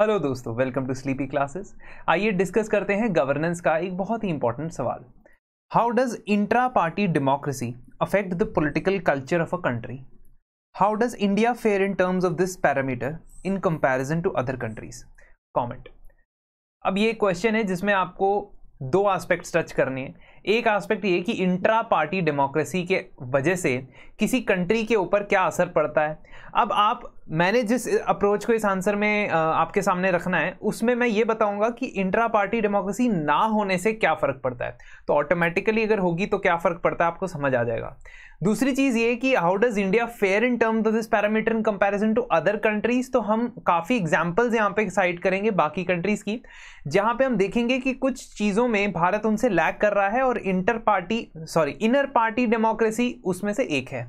hello दोस्तों welcome to Sleepy Classes आइए discuss करते हैं गवर्नेंस का एक बहुत ही इंपॉर्टेंट सवाल how does intra party democracy affect the political culture of a country how does India fare in terms of this parameter in comparison to other countries comment अब ये क्वेश्चन है जिसमें आपको दो एस्पेक्ट्स टच करने हैं एक आस्पेक्ट ये कि इंट्रा पार्टी डेमोक्रेसी के वजह से किसी कंट्री के ऊपर क्या असर पड़ता है अब आप मैंने जिस अप्रोच को इस आंसर में आपके सामने रखना है उसमें मैं ये बताऊंगा कि इंट्रा पार्टी डेमोक्रेसी ना होने से क्या फ़र्क पड़ता है तो ऑटोमेटिकली अगर होगी तो क्या फ़र्क पड़ता है आपको समझ आ जाएगा दूसरी चीज़ ये कि how does India fare in terms of this parameter in comparison to other countries तो हम काफ़ी एग्जांपल्स यहाँ पे साइड करेंगे बाकी कंट्रीज़ की जहाँ पे हम देखेंगे कि कुछ चीज़ों में भारत उनसे लैक कर रहा है और और inter party sorry inner party democracy उसमें से एक है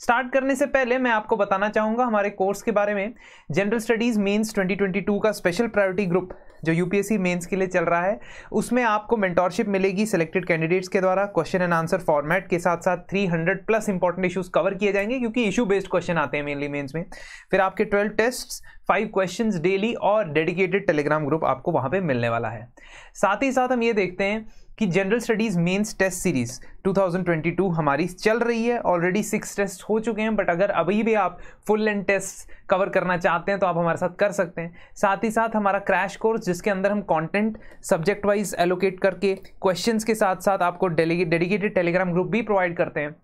स्टार्ट करने से पहले मैं आपको बताना चाहूँगा हमारे कोर्स के बारे में जनरल स्टडीज़ मेंस 2022 का स्पेशल प्रायोरिटी ग्रुप जो यूपीएससी मेंस के लिए चल रहा है उसमें आपको मेंटोरशिप मिलेगी सिलेक्टेड कैंडिडेट्स के द्वारा क्वेश्चन एंड आंसर फॉर्मेट के साथ साथ 300 प्लस इंपॉर्टेंट इश्यूज कवर किए जाएंगे क्योंकि इशू बेस्ड क्वेश्चन आते हैं मेनली मेंस में फिर आपके 12 टेस्ट फाइव क्वेश्चन डेली और डेडिकेटेड टेलीग्राम ग्रुप आपको वहाँ पर मिलने वाला है साथ ही साथ हम ये देखते हैं कि general studies mains test series 2022 हमारी चल रही है ऑलरेडी सिक्स टेस्ट हो चुके हैं बट अगर अभी भी आप फुल एंड टेस्ट कवर करना चाहते हैं तो आप हमारे साथ कर सकते हैं साथ ही साथ हमारा क्रैश कोर्स जिसके अंदर हम कंटेंट सब्जेक्ट वाइज एलोकेट करके क्वेश्चंस के साथ साथ आपको डेडिकेटेड टेलीग्राम ग्रुप भी प्रोवाइड करते हैं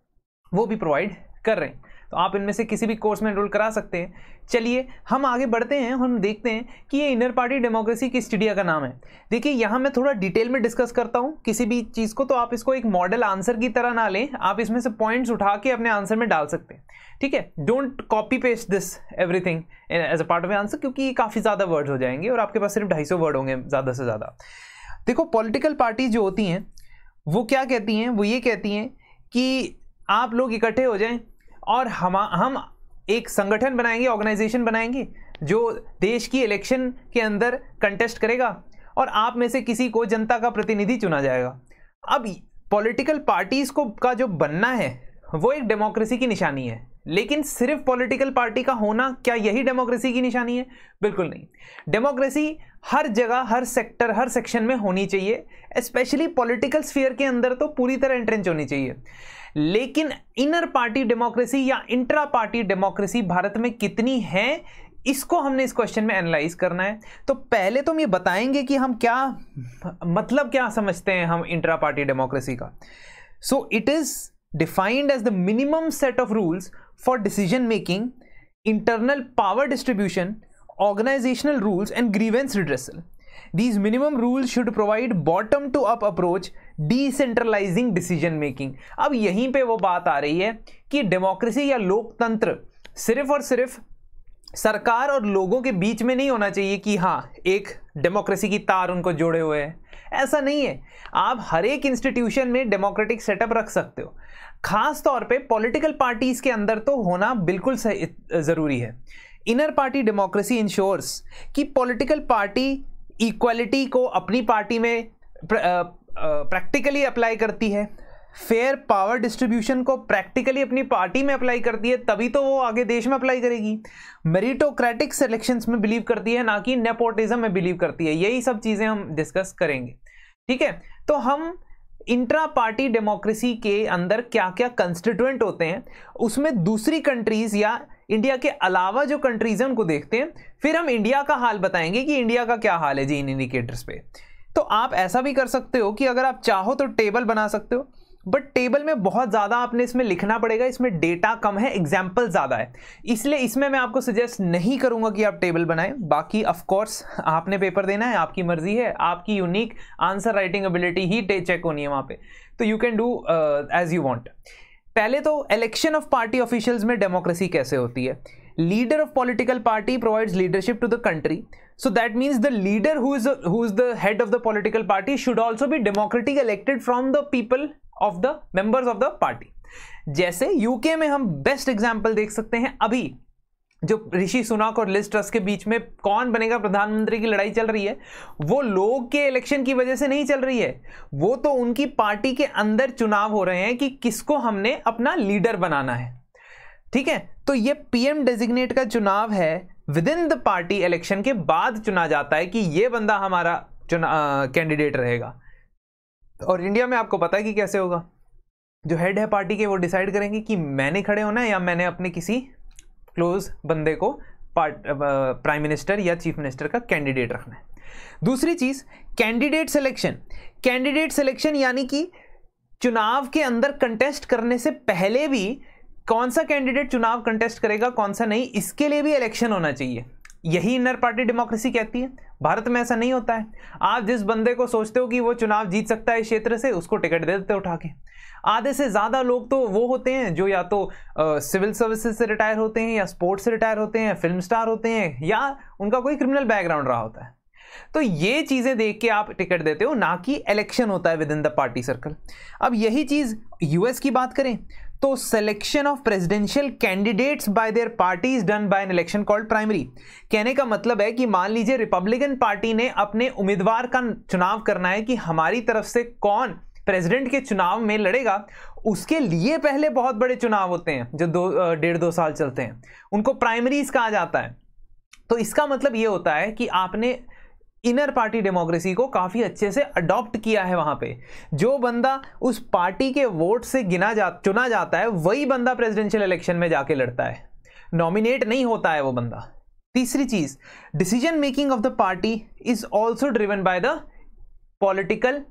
वो भी प्रोवाइड कर रहे हैं तो आप इनमें से किसी भी कोर्स में एनरोल करा सकते हैं चलिए हम आगे बढ़ते हैं हम देखते हैं कि ये इनर पार्टी डेमोक्रेसी किस चिड़िया का नाम है देखिए यहाँ मैं थोड़ा डिटेल में डिस्कस करता हूँ किसी भी चीज़ को तो आप इसको एक मॉडल आंसर की तरह ना लें आप इसमें से पॉइंट्स उठा के अपने आंसर में डाल सकते हैं ठीक है don't copy paste this everything as a part of answer क्योंकि ये काफ़ी ज़्यादा वर्ड्स हो जाएंगे और आपके पास सिर्फ ढाई वर्ड होंगे ज़्यादा से ज़्यादा देखो पॉलिटिकल पार्टी जो होती हैं वो क्या कहती हैं वो ये कहती हैं कि आप लोग इकट्ठे हो जाएं और हम हम एक संगठन बनाएंगे ऑर्गेनाइजेशन बनाएंगे जो देश की इलेक्शन के अंदर कंटेस्ट करेगा और आप में से किसी को जनता का प्रतिनिधि चुना जाएगा अब पॉलिटिकल पार्टीज़ को का जो बनना है वो एक डेमोक्रेसी की निशानी है लेकिन सिर्फ पॉलिटिकल पार्टी का होना क्या यही डेमोक्रेसी की निशानी है बिल्कुल नहीं डेमोक्रेसी हर जगह हर सेक्टर हर सेक्शन में होनी चाहिए स्पेशली पॉलिटिकल स्फीयर के अंदर तो पूरी तरह एंट्रेंच होनी चाहिए लेकिन इनर पार्टी डेमोक्रेसी या इंट्रा पार्टी डेमोक्रेसी भारत में कितनी है इसको हमने इस क्वेश्चन में एनालाइज करना है तो पहले तो हम ये बताएंगे कि हम क्या मतलब क्या समझते हैं हम इंट्रा पार्टी डेमोक्रेसी का so it is defined as the minimum set of rules for decision making internal power distribution organisational rules and grievance redressal these minimum rules should provide bottom to up approach decentralising decision making अब यहीं पर वो बात आ रही है कि democracy या लोकतंत्र सिर्फ और सिर्फ सरकार और लोगों के बीच में नहीं होना चाहिए कि हाँ एक डेमोक्रेसी की तार उनको जोड़े हुए हैं ऐसा नहीं है आप हर एक इंस्टीट्यूशन में डेमोक्रेटिक सेटअप रख सकते हो खास तौर पे पॉलिटिकल पार्टीज के अंदर तो होना बिल्कुल सही ज़रूरी है इनर पार्टी डेमोक्रेसी इंश्योर्स कि पॉलिटिकल पार्टी इक्वलिटी को अपनी पार्टी में प्रैक्टिकली अप्लाई करती है फेयर पावर डिस्ट्रीब्यूशन को प्रैक्टिकली अपनी पार्टी में अप्लाई करती है तभी तो वो आगे देश में अप्लाई करेगी मेरिटोक्रेटिक सिलेक्शन में बिलीव करती है ना कि नेपोटिज्म में बिलीव करती है यही सब चीज़ें हम डिस्कस करेंगे ठीक है तो हम इंट्रा पार्टी डेमोक्रेसी के अंदर क्या क्या कंस्टिट्यूएंट होते हैं उसमें दूसरी कंट्रीज़ या इंडिया के अलावा जो कंट्रीज़ हैं उनको देखते हैं फिर हम इंडिया का हाल बताएंगे कि इंडिया का क्या हाल है जी इन इंडिकेटर्स पे तो आप ऐसा भी कर सकते हो कि अगर आप चाहो तो टेबल बना सकते हो बट टेबल में बहुत ज़्यादा आपने इसमें लिखना पड़ेगा इसमें डेटा कम है एग्जाम्पल ज़्यादा है इसलिए इसमें मैं आपको सजेस्ट नहीं करूँगा कि आप टेबल बनाएं बाकी ऑफकोर्स आपने पेपर देना है आपकी मर्जी है आपकी यूनिक आंसर राइटिंग एबिलिटी ही चेक होनी है वहाँ पे तो you can do as you want पहले तो इलेक्शन ऑफ पार्टी ऑफिशियल्स में डेमोक्रेसी कैसे होती है leader of political party provides leadership to the country so that means the leader who is a, who is the head of the political party should also be democratically elected from the people of the members of the party जैसे UK में हम best example देख सकते हैं अभी जो ऋषि सुनाक और list trust के बीच में कौन बनेगा प्रधानमंत्री की लड़ाई चल रही है वो लोग के इलेक्शन की वजह से नहीं चल रही है वो तो उनकी पार्टी के अंदर चुनाव हो रहे हैं कि किसको हमने अपना लीडर बनाना है ठीक है तो ये पीएम डेजिग्नेट का चुनाव है within the party election के बाद चुना जाता है कि ये बंदा हमारा चुना कैंडिडेट रहेगा और इंडिया में आपको पता है कि कैसे होगा जो हेड है पार्टी के वो डिसाइड करेंगे कि मैंने खड़े होना है या मैंने अपने किसी क्लोज बंदे को पार्ट प्राइम मिनिस्टर या चीफ मिनिस्टर का कैंडिडेट रखना है दूसरी चीज़ कैंडिडेट सिलेक्शन कैंडिडेट सिलेक्शन यानी कि चुनाव के अंदर कंटेस्ट करने से पहले भी कौन सा कैंडिडेट चुनाव कंटेस्ट करेगा कौन सा नहीं इसके लिए भी इलेक्शन होना चाहिए यही इनर पार्टी डेमोक्रेसी कहती है भारत में ऐसा नहीं होता है आप जिस बंदे को सोचते हो कि वो चुनाव जीत सकता है इस क्षेत्र से उसको टिकट दे देते उठा के आधे से ज़्यादा लोग तो वो होते हैं जो या तो सिविल सर्विसेज से रिटायर होते हैं या स्पोर्ट्स से रिटायर होते हैं फिल्म स्टार होते हैं या उनका कोई क्रिमिनल बैकग्राउंड रहा होता है तो ये चीज़ें देख के आप टिकट देते हो ना कि इलेक्शन होता है within the party circle अब यही चीज़ यूएस की बात करें तो selection of presidential candidates by their party is done by an election called primary कहने का मतलब है कि मान लीजिए रिपब्लिकन पार्टी ने अपने उम्मीदवार का चुनाव करना है कि हमारी तरफ से कौन प्रेसिडेंट के चुनाव में लड़ेगा उसके लिए पहले बहुत बड़े चुनाव होते हैं जो दो डेढ़ दो साल चलते हैं उनको प्राइमरीज कहा जाता है तो इसका मतलब ये होता है कि आपने इनर पार्टी डेमोक्रेसी को काफ़ी अच्छे से अडॉप्ट किया है वहाँ पे जो बंदा उस पार्टी के वोट से गिना जा चुना जाता है वही बंदा प्रेसिडेंशियल इलेक्शन में जाके लड़ता है नॉमिनेट नहीं होता है वो बंदा तीसरी चीज़ decision making of the party is also driven by the political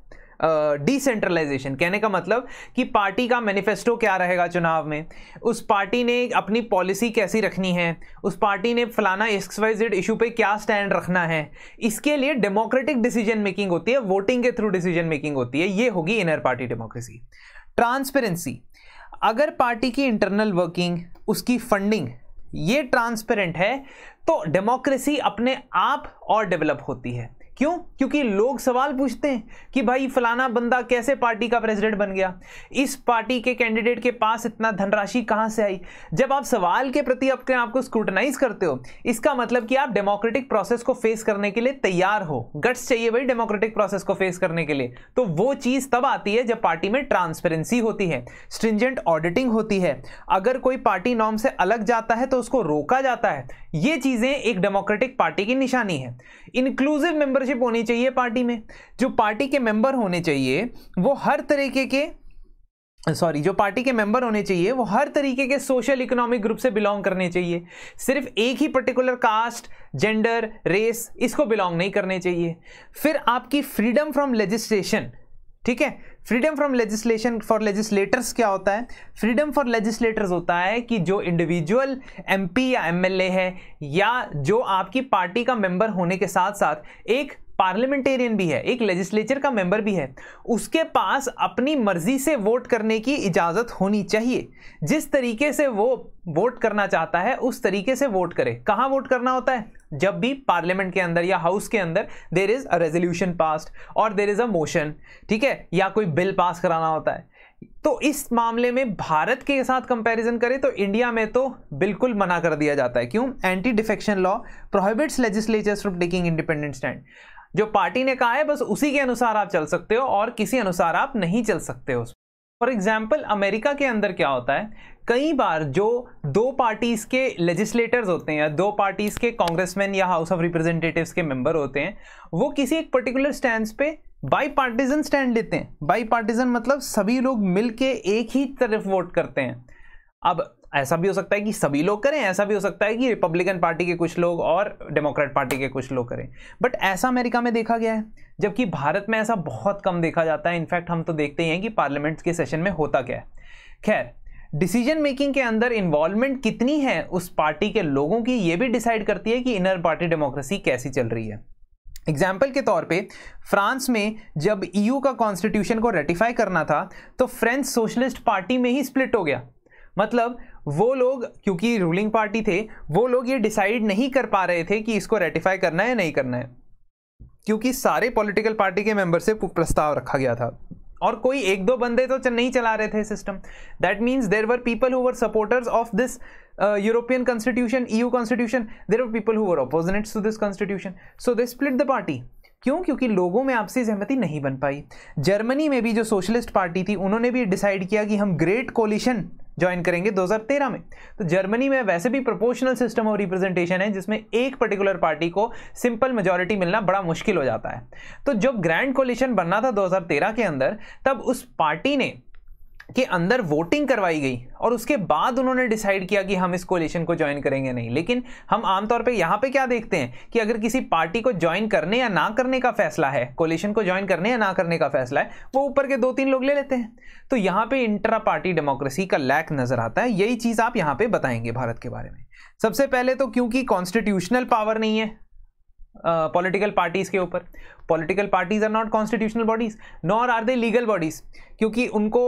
decentralization कहने का मतलब कि पार्टी का मैनिफेस्टो क्या रहेगा चुनाव में उस पार्टी ने अपनी पॉलिसी कैसी रखनी है उस पार्टी ने फलाना एक्स वाई जेड इशू पे क्या स्टैंड रखना है इसके लिए डेमोक्रेटिक डिसीजन मेकिंग होती है वोटिंग के थ्रू डिसीजन मेकिंग होती है ये होगी इनर पार्टी डेमोक्रेसी ट्रांसपेरेंसी अगर पार्टी की इंटरनल वर्किंग उसकी फंडिंग ये ट्रांसपेरेंट है तो डेमोक्रेसी अपने आप और डेवलप होती है क्यों क्योंकि लोग सवाल पूछते हैं कि भाई फलाना बंदा कैसे पार्टी का प्रेसिडेंट बन गया इस पार्टी के कैंडिडेट के पास इतना धनराशि कहां से आई जब आप सवाल के प्रति अपने आप को स्क्रूटनाइज करते हो इसका मतलब कि आप डेमोक्रेटिक प्रोसेस को फेस करने के लिए तैयार हो गट्स चाहिए भाई डेमोक्रेटिक प्रोसेस को फेस करने के लिए तो वो चीज़ तब आती है जब पार्टी में ट्रांसपेरेंसी होती है स्ट्रिंजेंट ऑडिटिंग होती है अगर कोई पार्टी नॉर्म से अलग जाता है तो उसको रोका जाता है ये चीज़ें एक डेमोक्रेटिक पार्टी की निशानी है इंक्लूसिव मेंबरशिप लीडरशिप होनी चाहिए पार्टी में जो पार्टी के मेंबर होने चाहिए वो हर तरीके के सॉरी जो पार्टी के मेंबर होने चाहिए वो हर तरीके के सोशल इकोनॉमिक ग्रुप से बिलोंग करने चाहिए सिर्फ एक ही पर्टिकुलर कास्ट जेंडर रेस इसको बिलोंग नहीं करने चाहिए फिर आपकी फ्रीडम फ्रॉम लेजिस्लेशन ठीक है freedom from legislation for legislators क्या होता है फ्रीडम फॉर लेजिस्लेटर्स होता है कि जो इंडिविजुअल एमपी या एमएलए है या जो आपकी पार्टी का मेंबर होने के साथ साथ एक पार्लियामेंटेरियन भी है एक लेजिस्लेचर का मेंबर भी है उसके पास अपनी मर्जी से वोट करने की इजाज़त होनी चाहिए जिस तरीके से वो वोट करना चाहता है उस तरीके से वोट करे कहाँ वोट करना होता है जब भी पार्लियामेंट के अंदर या हाउस के अंदर देर इज़ अ रेजोल्यूशन पास और देर इज़ अ मोशन ठीक है या कोई बिल पास कराना होता है तो इस मामले में भारत के साथ कंपैरिजन करें तो इंडिया में तो बिल्कुल मना कर दिया जाता है क्यों anti defection law prohibits legislatures from taking independent stand जो पार्टी ने कहा है बस उसी के अनुसार आप चल सकते हो और किसी अनुसार आप नहीं चल सकते हो फॉर एग्जाम्पल अमेरिका के अंदर क्या होता है कई बार जो दो पार्टीज़ के लेजिस्लेटर्स होते हैं या दो पार्टीज़ के कांग्रेसमैन या हाउस ऑफ रिप्रेजेंटेटिव्स के मेंबर होते हैं वो किसी एक पर्टिकुलर स्टैंड पे बाई पार्टीजन स्टैंड लेते हैं बाई पार्टीजन मतलब सभी लोग मिल के एक ही तरफ वोट करते हैं अब ऐसा भी हो सकता है कि सभी लोग करें ऐसा भी हो सकता है कि रिपब्लिकन पार्टी के कुछ लोग और डेमोक्रेट पार्टी के कुछ लोग करें बट ऐसा अमेरिका में देखा गया है जबकि भारत में ऐसा बहुत कम देखा जाता है इनफैक्ट हम तो देखते ही हैं कि पार्लियामेंट के सेशन में होता क्या है खैर डिसीजन मेकिंग के अंदर इन्वॉल्वमेंट कितनी है उस पार्टी के लोगों की ये भी डिसाइड करती है कि इनर पार्टी डेमोक्रेसी कैसी चल रही है एग्जाम्पल के तौर पे फ्रांस में जब ईयू e का कॉन्स्टिट्यूशन को रेटिफाई करना था तो फ्रेंच सोशलिस्ट पार्टी में ही स्प्लिट हो गया मतलब वो लोग क्योंकि रूलिंग पार्टी थे वो लोग ये डिसाइड नहीं कर पा रहे थे कि इसको रेटिफाई करना है या नहीं करना है क्योंकि सारे पॉलिटिकल पार्टी के मेंबरशिप प्रस्ताव रखा गया था और कोई एक दो बंदे तो नहीं चला रहे थे system that means there were people who supporters of this European constitution E constitution there were people who opponents to this constitution so they split the party क्यों क्योंकि लोगों में आपसी सहमति नहीं बन पाई जर्मनी में भी जो सोशलिस्ट पार्टी थी उन्होंने भी डिसाइड किया कि हम ग्रेट कोलिशन ज्वाइन करेंगे 2013 में तो जर्मनी में वैसे भी प्रोपोर्शनल सिस्टम ऑफ रिप्रेजेंटेशन है जिसमें एक पर्टिकुलर पार्टी को सिंपल मेजोरिटी मिलना बड़ा मुश्किल हो जाता है तो जब ग्रैंड कोलिशन बनना था 2013 के अंदर तब उस पार्टी ने के अंदर वोटिंग करवाई गई और उसके बाद उन्होंने डिसाइड किया कि हम इस कोलेशन को ज्वाइन करेंगे नहीं लेकिन हम आमतौर पे यहाँ पे क्या देखते हैं कि अगर किसी पार्टी को ज्वाइन करने या ना करने का फैसला है कोलेशन को ज्वाइन करने या ना करने का फैसला है वो ऊपर के दो तीन लोग ले लेते हैं तो यहाँ पे इंटरा पार्टी डेमोक्रेसी का लैक नजर आता है यही चीज़ आप यहाँ पर बताएंगे भारत के बारे में सबसे पहले तो क्योंकि कॉन्स्टिट्यूशनल पावर नहीं है पॉलिटिकल पार्टीज के ऊपर political parties are not constitutional bodies nor are they legal bodies क्योंकि उनको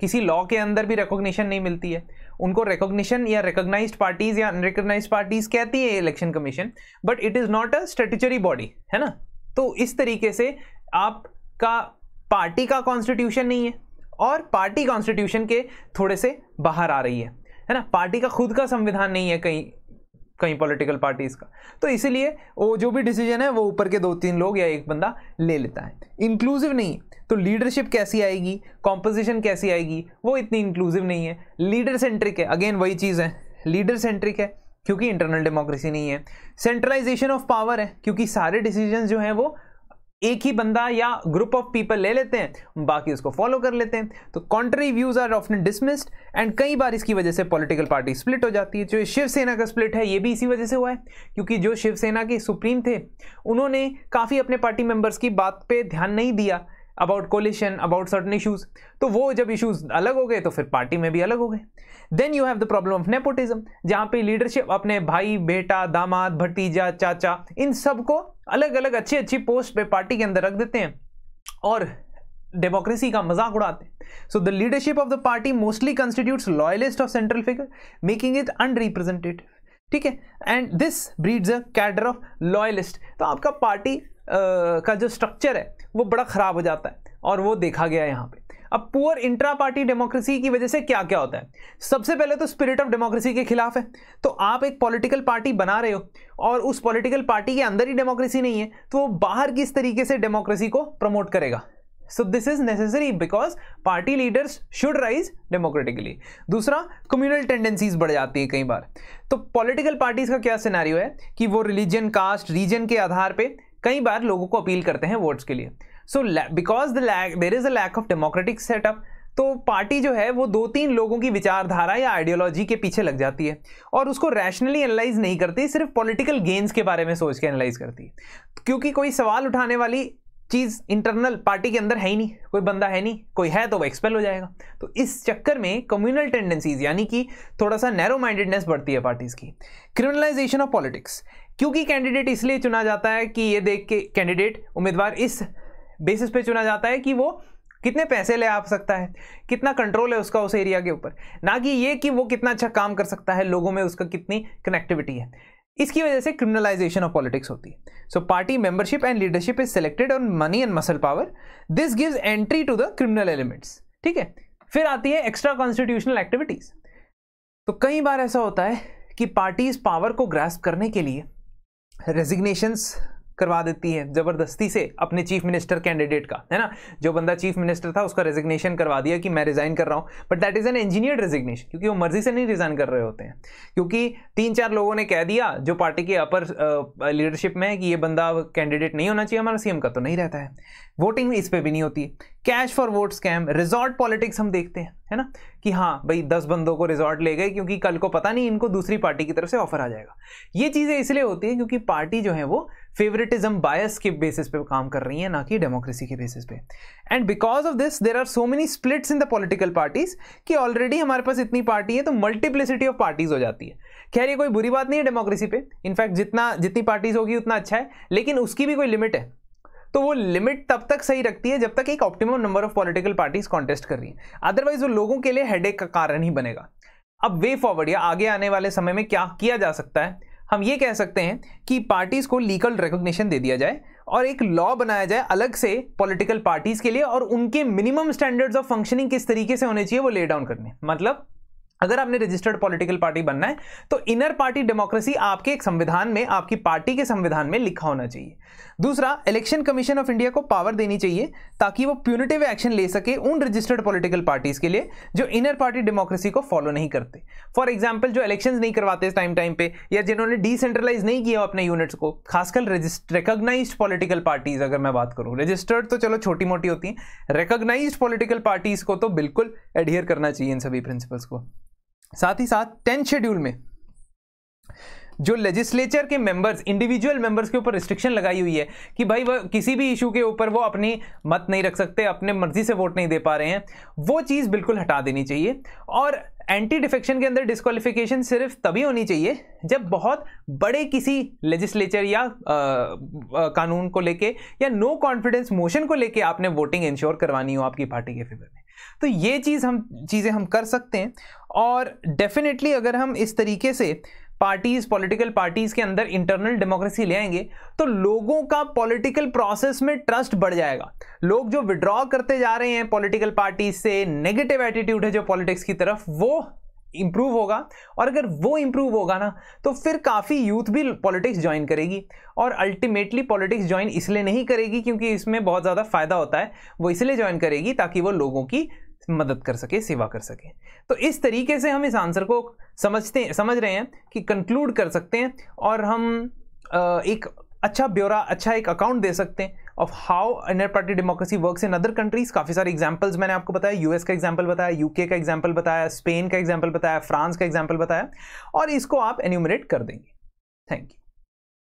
किसी लॉ के अंदर भी रिकॉग्निशन नहीं मिलती है उनको रिकॉग्निशन या रिकोगनाइज पार्टीज या अनरिकोगनाइज पार्टीज कहती है election commission but it is not a statutory body है ना तो इस तरीके से आपका पार्टी का कॉन्स्टिट्यूशन नहीं है और पार्टी कॉन्स्टिट्यूशन के थोड़े से बाहर आ रही है है ना पार्टी का खुद का संविधान नहीं है कहीं कहीं पॉलिटिकल पार्टीज़ का तो इसीलिए वो जो भी डिसीजन है वो ऊपर के दो तीन लोग या एक बंदा ले लेता है इंक्लूसिव नहीं है तो लीडरशिप कैसी आएगी कॉम्पोजिशन कैसी आएगी वो इतनी इंक्लूसिव नहीं है लीडर सेंट्रिक है अगेन वही चीज़ है लीडर सेंट्रिक है क्योंकि इंटरनल डेमोक्रेसी नहीं है सेंट्रलाइजेशन ऑफ पावर है क्योंकि सारे डिसीजन जो हैं वो एक ही बंदा या ग्रुप ऑफ पीपल ले लेते हैं बाकी उसको फॉलो कर लेते हैं तो contrary views are often dismissed and कई बार इसकी वजह से पॉलिटिकल पार्टी स्प्लिट हो जाती है जो शिवसेना का स्प्लिट है ये भी इसी वजह से हुआ है क्योंकि जो शिवसेना के सुप्रीम थे उन्होंने काफ़ी अपने पार्टी मेंबर्स की बात पे ध्यान नहीं दिया about coalition about certain issues तो वो जब इशूज अलग हो गए तो फिर पार्टी में भी अलग हो गए then you have the problem of nepotism जहाँ पे लीडरशिप अपने भाई बेटा दामाद भतीजा चाचा इन सबको अलग अलग अच्छी अच्छी पोस्ट पे पार्टी के अंदर रख देते हैं और डेमोक्रेसी का मजाक उड़ाते हैं so the leadership of the party mostly constitutes loyalist of central figure making it unrepresentative ठीक है and this breeds a cadre of loyalist तो आपका पार्टी का जो स्ट्रक्चर है वो बड़ा ख़राब हो जाता है और वो देखा गया यहाँ पे अब पुअर इंट्रा पार्टी डेमोक्रेसी की वजह से क्या क्या होता है सबसे पहले तो स्पिरिट ऑफ डेमोक्रेसी के खिलाफ है तो आप एक पॉलिटिकल पार्टी बना रहे हो और उस पॉलिटिकल पार्टी के अंदर ही डेमोक्रेसी नहीं है तो वो बाहर किस तरीके से डेमोक्रेसी को प्रमोट करेगा so this is necessary because party leaders should rise democratically दूसरा कम्युनल टेंडेंसीज बढ़ जाती है कई बार तो पॉलिटिकल पार्टीज का क्या सिनारियो है कि वो रिलीजन कास्ट रीजन के आधार पे कई बार लोगों को अपील करते हैं वोट्स के लिए so because the lack there is a lack of democratic setup तो पार्टी जो है वो दो तीन लोगों की विचारधारा या आइडियोलॉजी के पीछे लग जाती है और उसको रैशनली एनालाइज नहीं करती सिर्फ पॉलिटिकल गेन्स के बारे में सोच के एनालाइज करती है क्योंकि कोई सवाल उठाने वाली चीज़ इंटरनल पार्टी के अंदर है ही नहीं कोई बंदा है नहीं कोई है तो वो एक्सपेल हो जाएगा तो इस चक्कर में कम्युनल टेंडेंसीज यानी कि थोड़ा सा नैरो माइंडेडनेस बढ़ती है पार्टीज़ की क्रिमिनलाइजेशन ऑफ पॉलिटिक्स क्योंकि कैंडिडेट इसलिए चुना जाता है कि ये देख के कैंडिडेट उम्मीदवार इस बेसिस पे चुना जाता है कि वो कितने पैसे ले आ सकता है कितना कंट्रोल है उसका उस एरिया के ऊपर ना कि ये कि वो कितना अच्छा काम कर सकता है लोगों में उसका कितनी कनेक्टिविटी है इसकी वजह से क्रिमिनलाइजेशन ऑफ पॉलिटिक्स होती है so party membership and leadership is selected on money and muscle power this gives entry to the criminal elements ठीक है फिर आती है एक्स्ट्रा कॉन्स्टिट्यूशनल एक्टिविटीज तो कई बार ऐसा होता है कि पार्टीज पावर को ग्रास्प करने के लिए रेजिग्नेशंस करवा देती है ज़बरदस्ती से अपने चीफ मिनिस्टर कैंडिडेट का है ना जो बंदा चीफ मिनिस्टर था उसका रेजिग्नेशन करवा दिया कि मैं रिज़ाइन कर रहा हूँ but that is an engineer resignation क्योंकि वो मर्जी से नहीं रिज़ाइन कर रहे होते हैं क्योंकि तीन चार लोगों ने कह दिया जो पार्टी के अपर लीडरशिप में है कि ये बंदा कैंडिडेट नहीं होना चाहिए हमारा सीएम का तो नहीं रहता है वोटिंग इस पर भी नहीं होती cash for vote scam resort politics हम देखते हैं है ना कि हाँ भाई दस बंदों को रिजॉर्ट ले गए क्योंकि कल को पता नहीं इनको दूसरी पार्टी की तरफ से ऑफर आ जाएगा ये चीज़ें इसलिए होती हैं क्योंकि पार्टी जो है वो फेवरेटिज्म बायस के बेसिस पे काम कर रही है ना कि डेमोक्रेसी के बेसिस पे and because of this there are so many splits in the political parties कि ऑलरेडी हमारे पास इतनी पार्टी है तो मल्टीप्लिसिटी ऑफ पार्टीज हो जाती है खैर ये कोई बुरी बात नहीं है डेमोक्रेसी पे इनफैक्ट जितना जितनी पार्टीज होगी उतना अच्छा है लेकिन उसकी भी कोई लिमिट है तो वो लिमिट तब तक सही रखती है जब तक एक optimum number of political parties contest कर रही हैं अदरवाइज वो लोगों के लिए हेडेक का कारण ही बनेगा अब वे फॉरवर्ड या आगे आने वाले समय में क्या किया जा सकता है हम ये कह सकते हैं कि पार्टीज को लीगल रिकॉग्निशन दे दिया जाए और एक लॉ बनाया जाए अलग से पॉलिटिकल पार्टीज के लिए और उनके मिनिमम स्टैंडर्ड्स ऑफ फंक्शनिंग किस तरीके से होने चाहिए वो ले डाउन करने मतलब अगर आपने रजिस्टर्ड पॉलिटिकल पार्टी बनना है तो इनर पार्टी डेमोक्रेसी आपके एक संविधान में आपकी पार्टी के संविधान में लिखा होना चाहिए दूसरा इलेक्शन कमीशन ऑफ इंडिया को पावर देनी चाहिए ताकि वो प्यूनिटिव एक्शन ले सके उन रजिस्टर्ड पॉलिटिकल पार्टीज के लिए जो इनर पार्टी डेमोक्रेसी को फॉलो नहीं करते फॉर एग्जाम्पल जो इलेक्शन नहीं करवाते टाइम टाइम पे या जिन्होंने डिसेंट्रलाइज नहीं किया अपने यूनिट्स को खासकर रिकोगनाइज पॉलिटिकल पार्टीज अगर मैं बात करूँ रजिस्टर्ड तो चलो छोटी मोटी होती हैं रिकोगनाइज पॉलिटिकल पार्टीज को तो बिल्कुल एडहियर करना चाहिए इन सभी प्रिंसिपल्स को साथ ही साथ टेंथ शेड्यूल में जो लेजिस्लेचर के मेंबर्स इंडिविजुअल मेंबर्स के ऊपर रिस्ट्रिक्शन लगाई हुई है कि भाई वह किसी भी इशू के ऊपर वो अपनी मत नहीं रख सकते अपने मर्जी से वोट नहीं दे पा रहे हैं वो चीज़ बिल्कुल हटा देनी चाहिए और एंटी डिफेक्शन के अंदर डिस्कालिफिकेशन सिर्फ तभी होनी चाहिए जब बहुत बड़े किसी लेजिस्लेचर या आ, आ, कानून को लेके या नो कॉन्फिडेंस मोशन को लेके आपने वोटिंग इंश्योर करवानी हो आपकी पार्टी के फेवर में तो ये चीज़ हम चीज़ें हम कर सकते हैं और डेफिनेटली अगर हम इस तरीके से पार्टीज पॉलिटिकल पार्टीज के अंदर इंटरनल डेमोक्रेसी ले आएंगे तो लोगों का पॉलिटिकल प्रोसेस में ट्रस्ट बढ़ जाएगा लोग जो विड्रॉ करते जा रहे हैं पॉलिटिकल पार्टीज से नेगेटिव एटीट्यूड है जो पॉलिटिक्स की तरफ वो इम्प्रूव होगा और अगर वो इम्प्रूव होगा ना तो फिर काफ़ी यूथ भी पॉलिटिक्स ज्वाइन करेगी और अल्टीमेटली पॉलिटिक्स ज्वाइन इसलिए नहीं करेगी क्योंकि इसमें बहुत ज़्यादा फ़ायदा होता है वो इसलिए ज्वाइन करेगी ताकि वो लोगों की मदद कर सके सेवा कर सके तो इस तरीके से हम इस आंसर को समझते समझ रहे हैं कि कंक्लूड कर सकते हैं और हम एक अच्छा ब्यौरा अच्छा एक अकाउंट दे सकते हैं of how inner party democracy work in other countries काफ़ी सारे एग्जाम्पल्स मैंने आपको बताया यूएस का एग्जाम्पल बताया यूके का एग्जाम्पल बताया स्पेन का एग्जाम्पल बताया फ्रांस का एग्जाम्पल बताया और इसको आप एन्यूमरेट कर देंगे थैंक यू